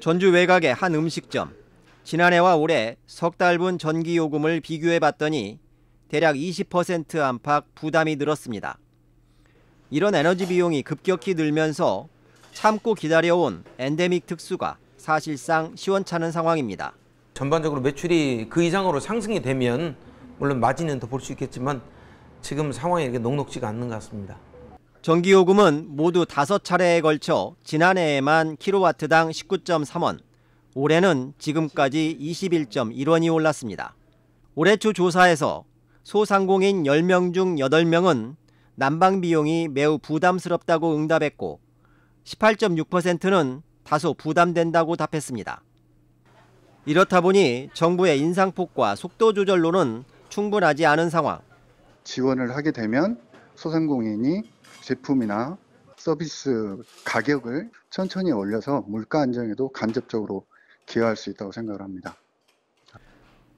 전주 외곽의 한 음식점. 지난해와 올해 석 달분 전기 요금을 비교해 봤더니 대략 20% 안팎 부담이 늘었습니다. 이런 에너지 비용이 급격히 늘면서 참고 기다려온 엔데믹 특수가 사실상 시원찮은 상황입니다. 전반적으로 매출이 그 이상으로 상승이 되면 물론 마진은 더 볼 수 있겠지만 지금 상황이 이렇게 녹록지가 않는 것 같습니다. 전기요금은 모두 5차례에 걸쳐 지난해에만 킬로와트당 19.3원, 올해는 지금까지 21.1원이 올랐습니다. 올해 초 조사에서 소상공인 10명 중 8명은 난방 비용이 매우 부담스럽다고 응답했고 18.6%는 다소 부담된다고 답했습니다. 이렇다 보니 정부의 인상폭과 속도 조절로는 충분하지 않은 상황. 지원을 하게 되면 소상공인이 제품이나 서비스 가격을 천천히 올려서 물가 안정에도 간접적으로 기여할 수 있다고 생각을 합니다.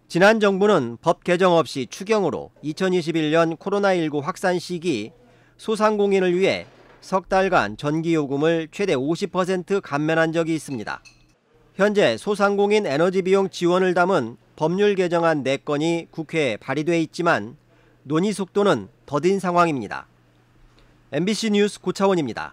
지난 정부는 법 개정 없이 추경으로 2021년 코로나19 확산 시기 소상공인을 위해 석 달간 전기요금을 최대 50% 감면한 적이 있습니다. 현재 소상공인 에너지 비용 지원을 담은 법률 개정안 4건이 국회에 발의돼 있지만 논의 속도는 더딘 상황입니다. MBC 뉴스 고차원입니다.